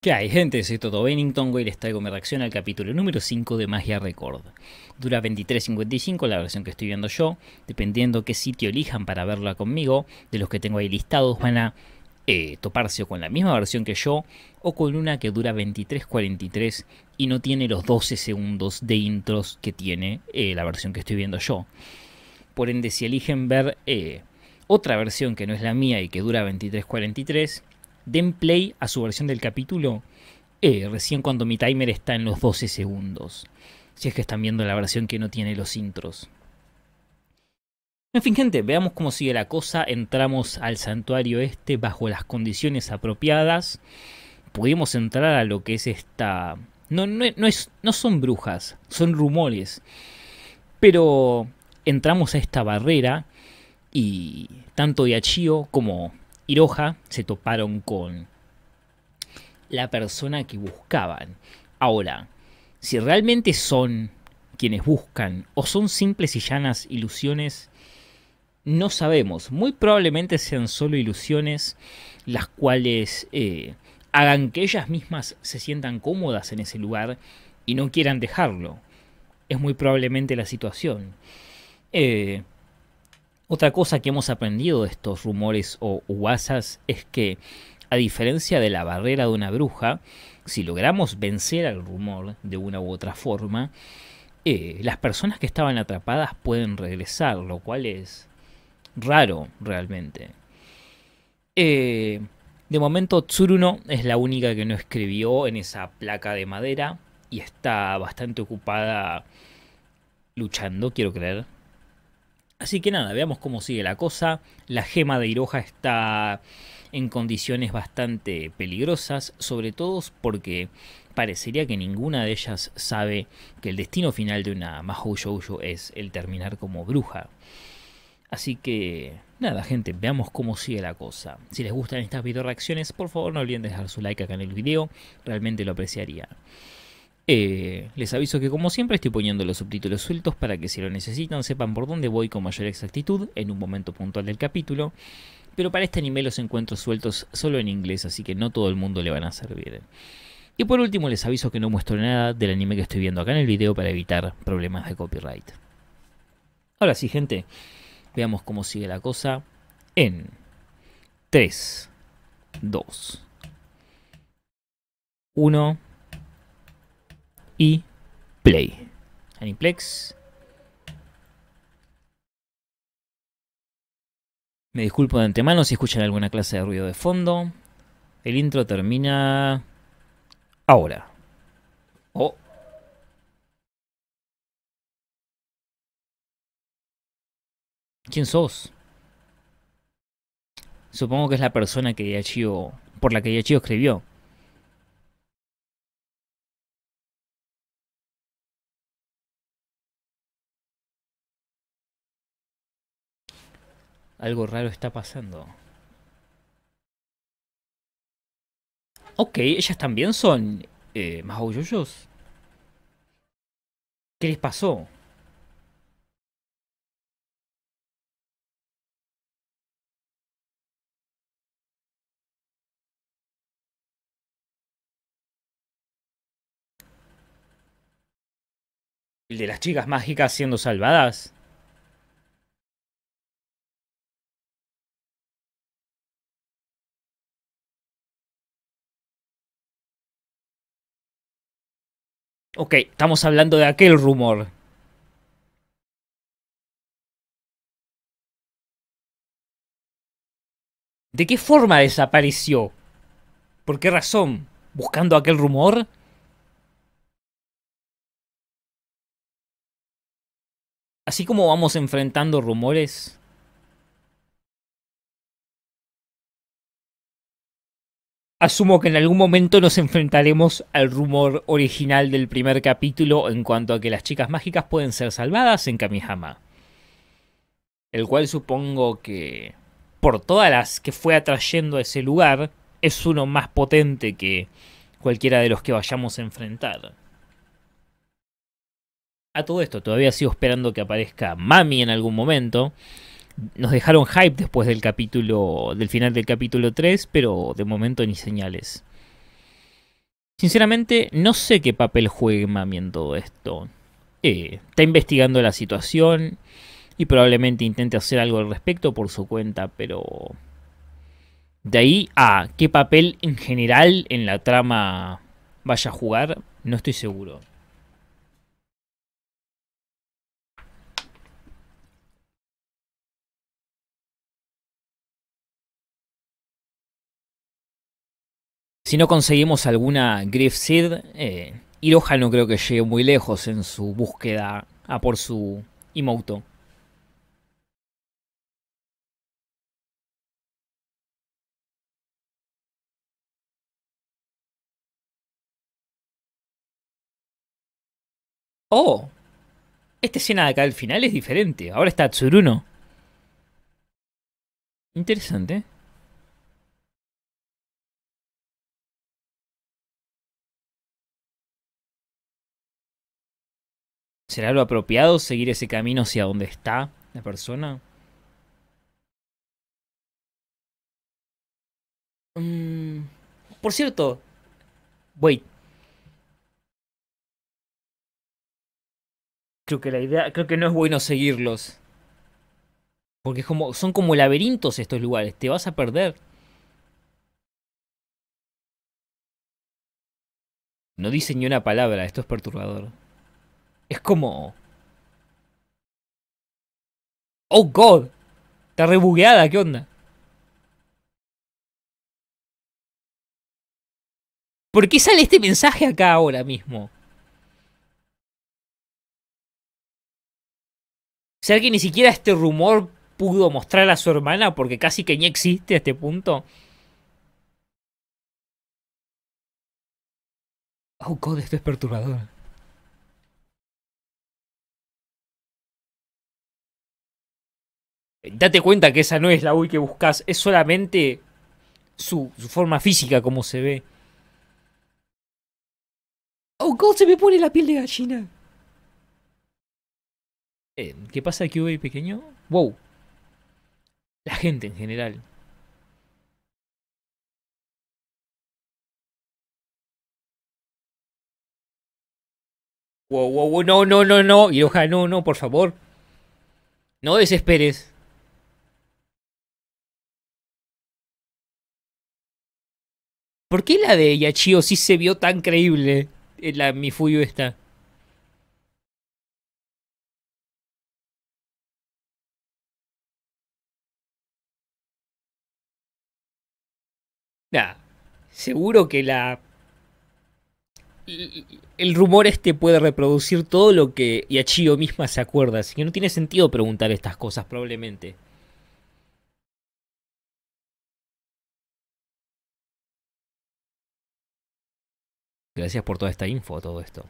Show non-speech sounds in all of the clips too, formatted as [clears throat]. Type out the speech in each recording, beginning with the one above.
¿Qué hay gente? Soy todo Bennington, Hoy les traigo mi reacción al capítulo número 5 de Magia Record. Dura 23.55 la versión que estoy viendo yo, dependiendo qué sitio elijan para verla conmigo, de los que tengo ahí listados van a eh, toparse con la misma versión que yo o con una que dura 23.43 y no tiene los 12 segundos de intros que tiene eh, la versión que estoy viendo yo. Por ende, si eligen ver eh, otra versión que no es la mía y que dura 23.43, den play a su versión del capítulo eh, recién cuando mi timer está en los 12 segundos. Si es que están viendo la versión que no tiene los intros. En fin, gente, veamos cómo sigue la cosa. Entramos al santuario este bajo las condiciones apropiadas. Pudimos entrar a lo que es esta... No, no, es, no son brujas, son rumores. Pero entramos a esta barrera y tanto de Achio como roja se toparon con la persona que buscaban. Ahora, si realmente son quienes buscan o son simples y llanas ilusiones, no sabemos. Muy probablemente sean solo ilusiones las cuales eh, hagan que ellas mismas se sientan cómodas en ese lugar y no quieran dejarlo. Es muy probablemente la situación. Eh, otra cosa que hemos aprendido de estos rumores o guasas es que, a diferencia de la barrera de una bruja, si logramos vencer al rumor de una u otra forma, eh, las personas que estaban atrapadas pueden regresar, lo cual es raro realmente. Eh, de momento Tsuruno es la única que no escribió en esa placa de madera y está bastante ocupada luchando, quiero creer, Así que nada, veamos cómo sigue la cosa. La gema de Iroha está en condiciones bastante peligrosas, sobre todo porque parecería que ninguna de ellas sabe que el destino final de una Mahou Shoujo es el terminar como bruja. Así que nada gente, veamos cómo sigue la cosa. Si les gustan estas video reacciones, por favor no olviden dejar su like acá en el video, realmente lo apreciaría. Eh, les aviso que como siempre estoy poniendo los subtítulos sueltos para que si lo necesitan sepan por dónde voy con mayor exactitud en un momento puntual del capítulo, pero para este anime los encuentro sueltos solo en inglés, así que no todo el mundo le van a servir. Y por último les aviso que no muestro nada del anime que estoy viendo acá en el video para evitar problemas de copyright. Ahora sí gente, veamos cómo sigue la cosa en 3, 2, 1 y Play. Aniplex. Me disculpo de antemano si escuchan alguna clase de ruido de fondo. El intro termina ahora. Oh. ¿Quién sos? Supongo que es la persona que por la que Yachio escribió. Algo raro está pasando. Ok, ellas también son eh, más ¿Qué les pasó? ¿El de las chicas mágicas siendo salvadas? Ok, estamos hablando de aquel rumor. ¿De qué forma desapareció? ¿Por qué razón? ¿Buscando aquel rumor? Así como vamos enfrentando rumores, Asumo que en algún momento nos enfrentaremos al rumor original del primer capítulo en cuanto a que las chicas mágicas pueden ser salvadas en Kamihama. El cual supongo que, por todas las que fue atrayendo a ese lugar, es uno más potente que cualquiera de los que vayamos a enfrentar. A todo esto, todavía sigo esperando que aparezca Mami en algún momento nos dejaron hype después del capítulo, del final del capítulo 3, pero de momento ni señales. Sinceramente, no sé qué papel juegue Mami en todo esto. Eh, está investigando la situación y probablemente intente hacer algo al respecto por su cuenta, pero... De ahí a qué papel en general en la trama vaya a jugar, no estoy seguro. Si no conseguimos alguna Grief Seed, eh, no creo que llegue muy lejos en su búsqueda a por su Imoto. Oh, esta escena de acá al final es diferente. Ahora está Tsuruno. Interesante. ¿Será lo apropiado seguir ese camino hacia donde está la persona? Mm, por cierto, wait. Creo que la idea, creo que no es bueno seguirlos. Porque son como laberintos estos lugares, te vas a perder. No dice ni una palabra, esto es perturbador. Es como... Oh god. Está rebugueada, ¿qué onda? ¿Por qué sale este mensaje acá ahora mismo? ¿Será que ni siquiera este rumor pudo mostrar a su hermana porque casi que ni existe a este punto? Oh god, esto es perturbador. date cuenta que esa no es la UI que buscas, es solamente su, forma física como se ve. Oh God, se me pone la piel de gallina. Eh, ¿Qué pasa aquí, Uy, pequeño? Wow. La gente en general. Wow, wow, wow, no, no, no, no. ojalá, no, no, por favor. No desesperes. ¿Por qué la de Yachio sí se vio tan creíble en eh, la Mifuyu esta? Nah, seguro que la... El rumor este puede reproducir todo lo que Yachio misma se acuerda, así que no tiene sentido preguntar estas cosas probablemente. Gracias por toda esta info, todo esto.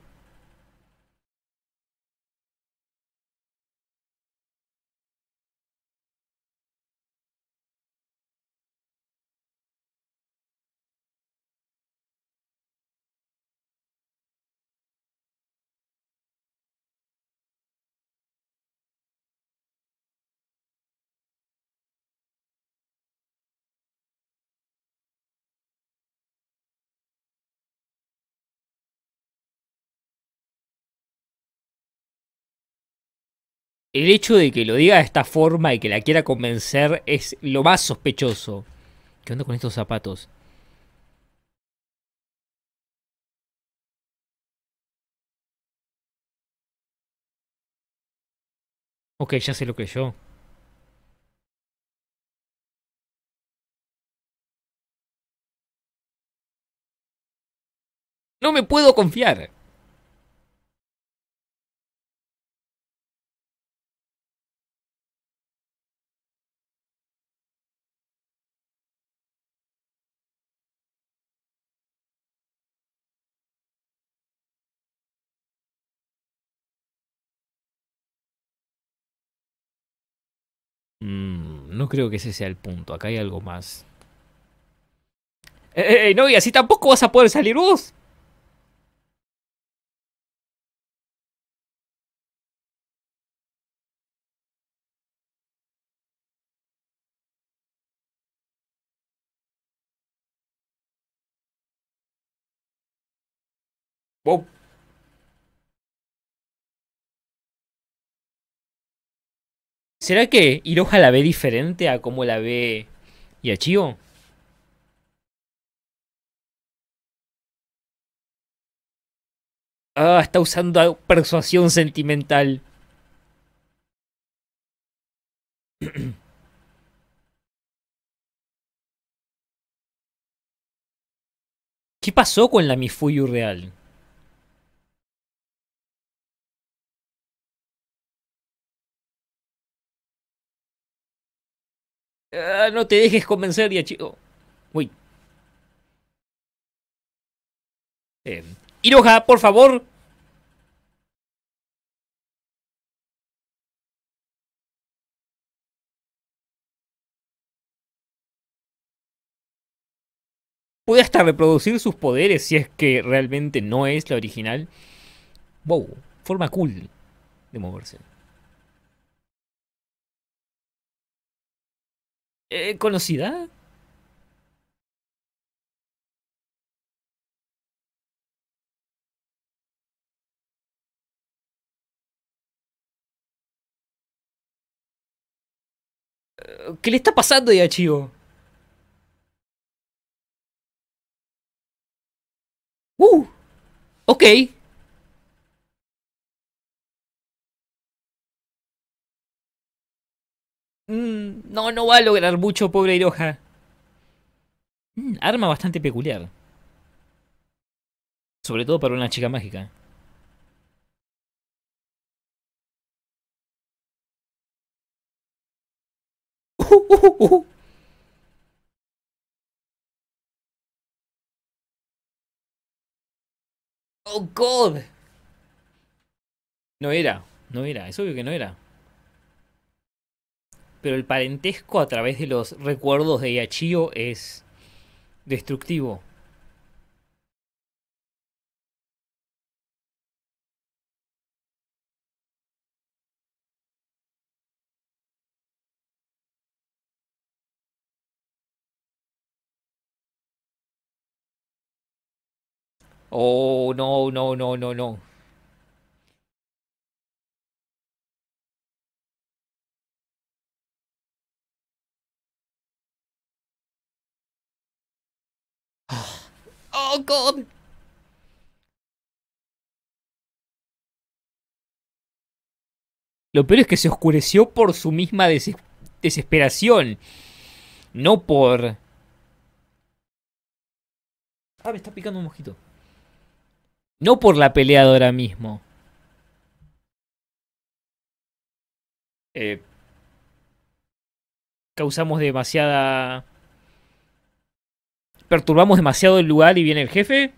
el hecho de que lo diga de esta forma y que la quiera convencer es lo más sospechoso. ¿Qué onda con estos zapatos? Ok, ya sé lo que yo. No me puedo confiar. no creo que ese sea el punto. Acá hay algo más. eh! no! Y así tampoco vas a poder salir vos. ¿Será que Hiroha la ve diferente a cómo la ve Yachio? Ah, está usando persuasión sentimental. [clears throat] ¿Qué pasó con la Mifuyu real? Ah, no te dejes convencer, ya chico. Uy. Eh, em, Iroha, por favor. Puede hasta reproducir sus poderes si es que realmente no es la original. Wow, forma cool de moverse. Eh, conocida. ¿Qué le está pasando ya, chivo? ¡Uh! Ok. No, no va a lograr mucho, pobre Iroha. Mm, arma bastante peculiar. Sobre todo para una chica mágica. oh, God. No era, no era, es obvio que no era pero el parentesco a través de los recuerdos de Yachio es destructivo. Oh, no, no, no, no, no. Oh, God. Lo peor es que se oscureció por su misma desesperación. No por... Ah, me está picando un mojito No por la peleadora ahora mismo. Eh, causamos demasiada perturbamos demasiado el lugar y viene el jefe.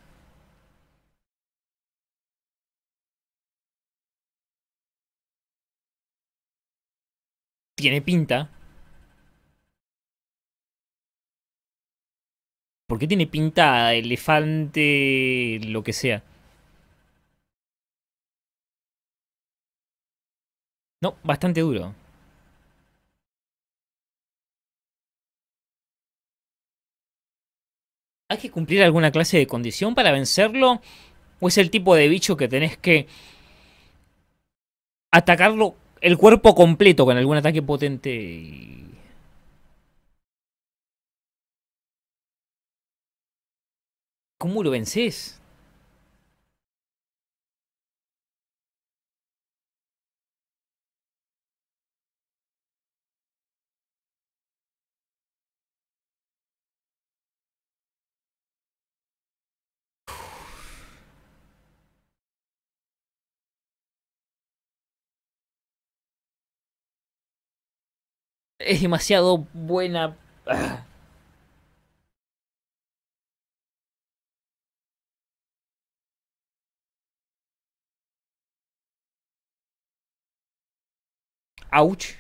Tiene pinta. ¿Por qué tiene pinta elefante, lo que sea? No, bastante duro. ¿Hay que cumplir alguna clase de condición para vencerlo? ¿O es el tipo de bicho que tenés que atacarlo el cuerpo completo con algún ataque potente ¿Cómo lo vences? es demasiado buena. Ouch.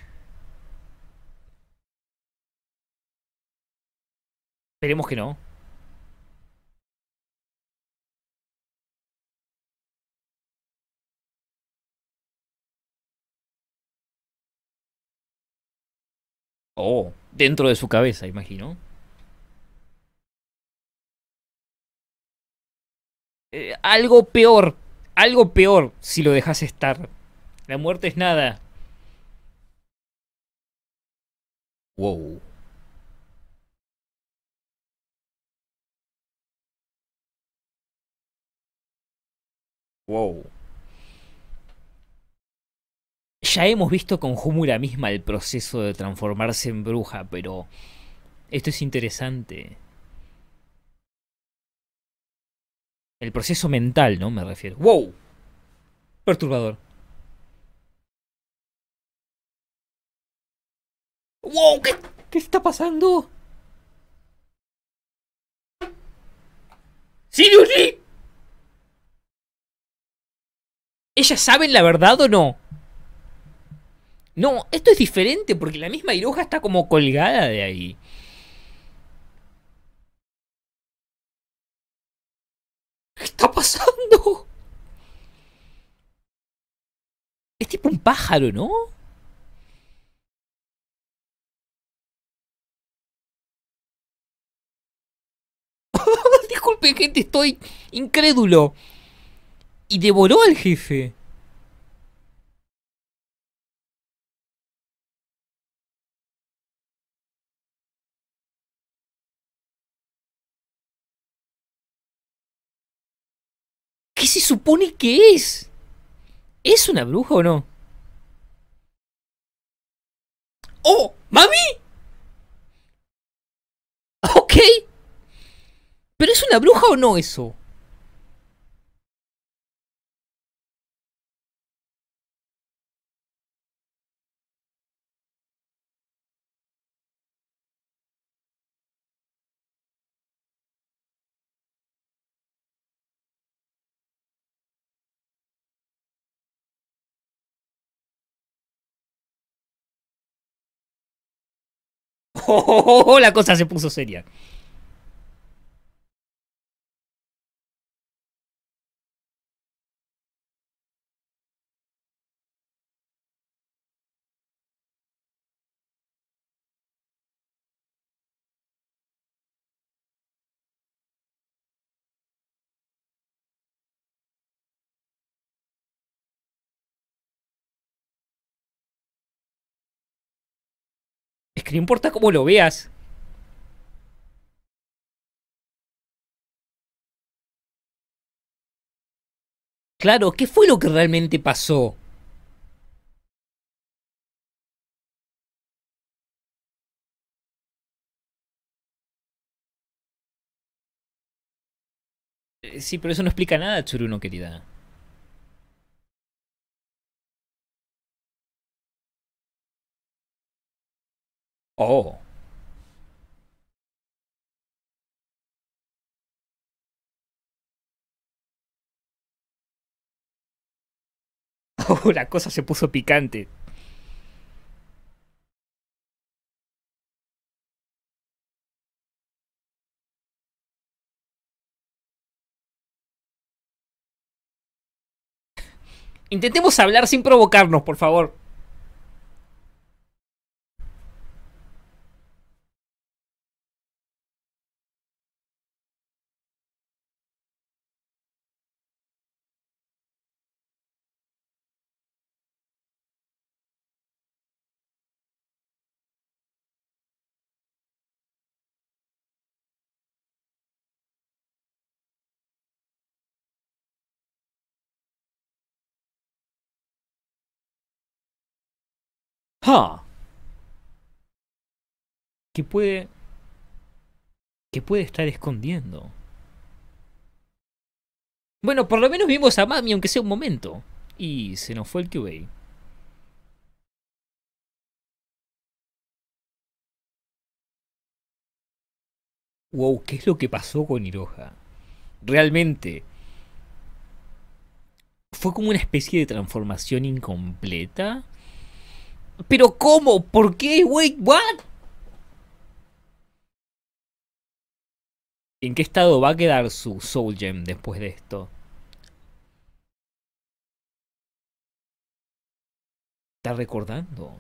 Esperemos que no. dentro de su cabeza, imagino. Eh, algo peor, algo peor si lo dejas estar. La muerte es nada. Wow. Wow. Ya hemos visto con Humura misma el proceso de transformarse en bruja, pero esto es interesante. El proceso mental, ¿no? Me refiero. ¡Wow! Perturbador. ¡Wow! ¿Qué, qué está pasando? ¿Seriously? ¿Ellas saben la verdad o no? No, esto es diferente porque la misma Iroja está como colgada de ahí. ¿Qué está pasando? Es tipo un pájaro, ¿no? [laughs] Disculpe, gente, estoy incrédulo. Y devoró al jefe. ¿Qué es? ¿Es una bruja o no? ¡Oh! ¡Mami! Ok. ¿Pero es una bruja o no eso? [laughs] la cosa se puso seria. Es que no importa cómo lo veas. Claro, ¿qué fue lo que realmente pasó? Eh, sí, pero eso no explica nada, Churuno, querida. Oh. [laughs] oh. la cosa se puso picante. Intentemos hablar sin provocarnos, por favor. ¡Ja! ¿Qué puede... ¿Qué puede estar escondiendo? Bueno, por lo menos vimos a Mami, aunque sea un momento. Y se nos fue el QA. Wow, ¿qué es lo que pasó con Hiroha? Realmente. Fue como una especie de transformación incompleta. ¿Pero cómo? ¿Por qué? Wait, what? ¿En qué estado va a quedar su Soul Gem después de esto? Está recordando.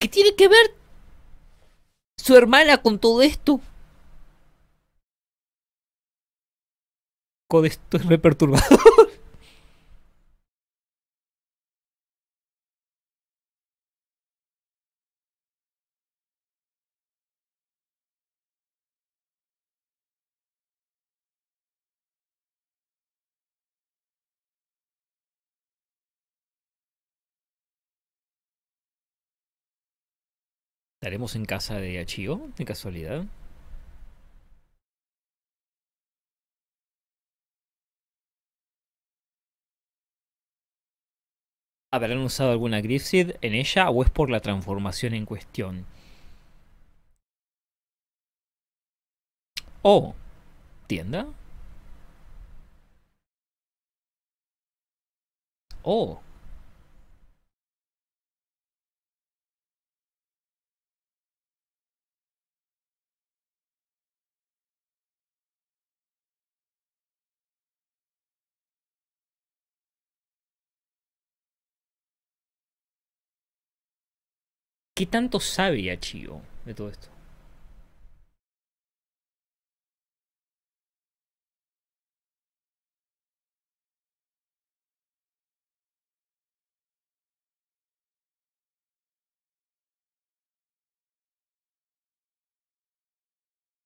¿Qué tiene que ver su hermana con todo esto? Con esto es re perturbador. ¿Estaremos en casa de Achio, de casualidad? ¿Habrán usado alguna Griffseed en ella o es por la transformación en cuestión? ¿O? tienda. Oh, ¿Qué tanto sabe Chivo de todo esto?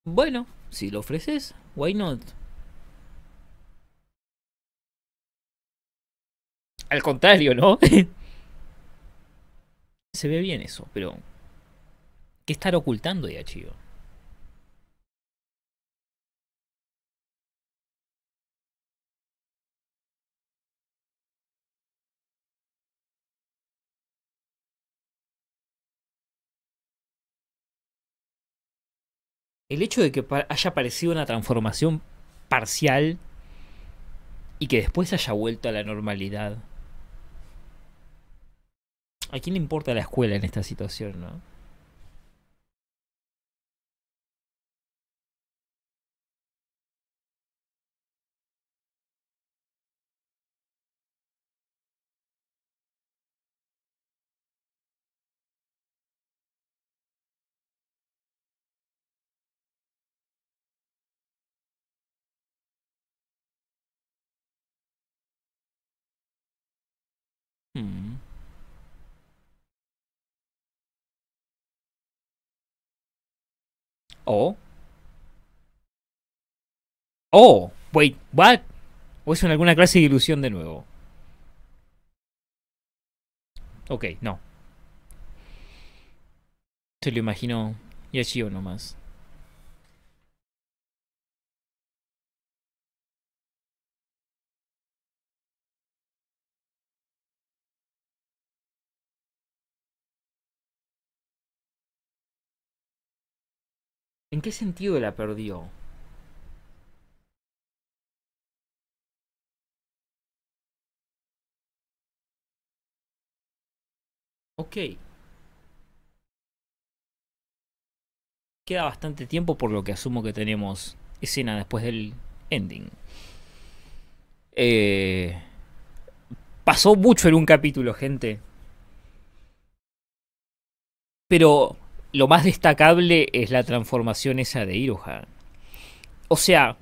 Bueno, si lo ofreces, why not? Al contrario, ¿no? [laughs] Se ve bien eso, pero ¿qué estar ocultando de archivo? el hecho de que haya aparecido una transformación parcial y que después haya vuelto a la normalidad ¿A quién le importa la escuela en esta situación, no? Oh. Oh, wait, what? ¿O es alguna clase de ilusión de nuevo? Ok, no. Se lo imagino imaginó Yashio nomás. ¿En qué sentido la perdió? Ok. Queda bastante tiempo por lo que asumo que tenemos escena después del ending. Eh, pasó mucho en un capítulo, gente. Pero lo más destacable es la transformación esa de Iroha. O sea,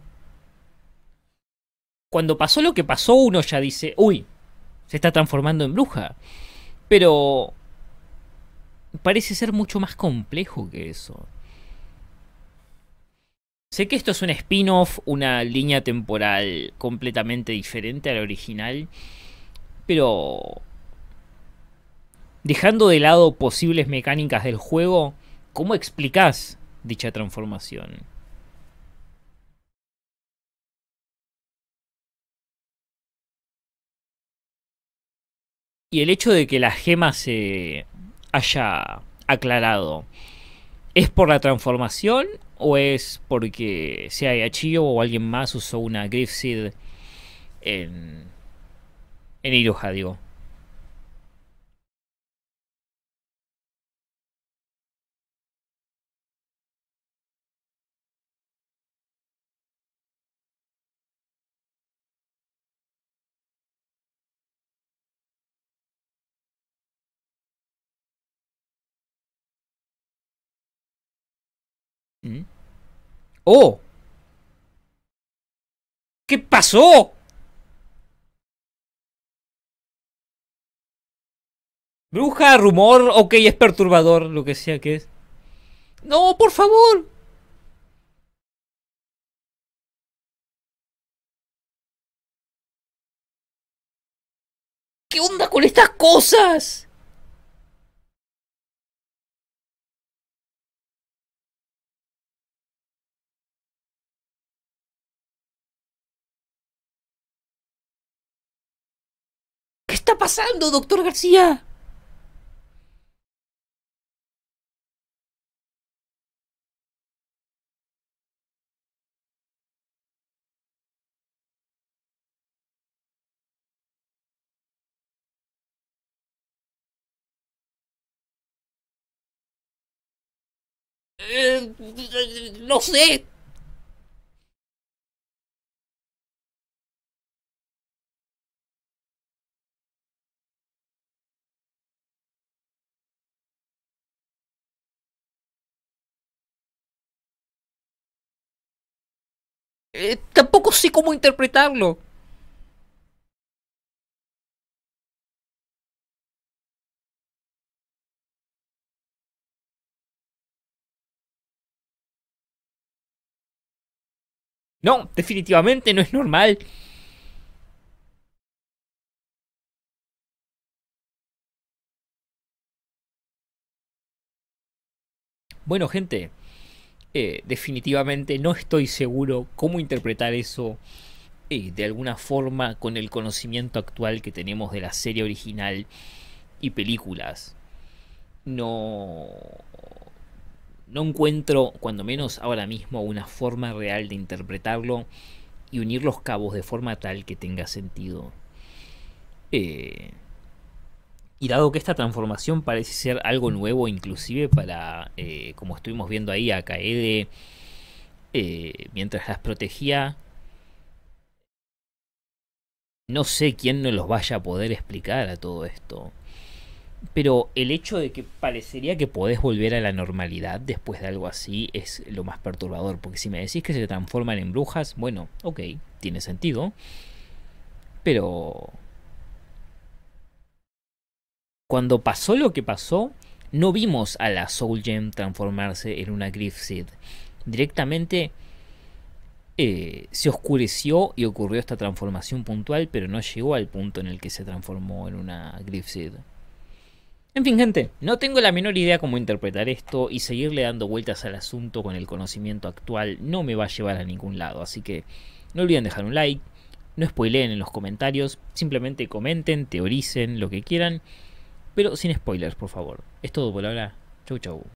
cuando pasó lo que pasó, uno ya dice, uy, se está transformando en bruja. Pero parece ser mucho más complejo que eso. Sé que esto es un spin-off, una línea temporal completamente diferente a la original, pero dejando de lado posibles mecánicas del juego, ¿Cómo explicas dicha transformación? Y el hecho de que la gema se haya aclarado, ¿es por la transformación o es porque sea Yachio o alguien más usó una Grifseed en, en Mm. ¡Oh! ¿Qué pasó? Bruja, rumor, ok, es perturbador, lo que sea que es. No, por favor. ¿Qué onda con estas cosas? está pasando, doctor García? Eh, no sé, Eh, tampoco sé cómo interpretarlo. No, definitivamente no es normal. Bueno, gente. Eh, definitivamente no estoy seguro cómo interpretar eso eh, de alguna forma con el conocimiento actual que tenemos de la serie original y películas. No, no encuentro, cuando menos ahora mismo, una forma real de interpretarlo y unir los cabos de forma tal que tenga sentido. Eh, y dado que esta transformación parece ser algo nuevo inclusive para, eh, como estuvimos viendo ahí a Kaede, eh, mientras las protegía, no sé quién nos los vaya a poder explicar a todo esto. Pero el hecho de que parecería que podés volver a la normalidad después de algo así es lo más perturbador. Porque si me decís que se transforman en brujas, bueno, ok, tiene sentido. Pero cuando pasó lo que pasó, no vimos a la Soul Gem transformarse en una Grief Seed. Directamente eh, se oscureció y ocurrió esta transformación puntual, pero no llegó al punto en el que se transformó en una Grief Seed. En fin, gente, no tengo la menor idea cómo interpretar esto y seguirle dando vueltas al asunto con el conocimiento actual no me va a llevar a ningún lado, así que no olviden dejar un like, no spoileen en los comentarios, simplemente comenten, teoricen, lo que quieran pero sin spoilers, por favor. Es todo por ahora. Chau, chau.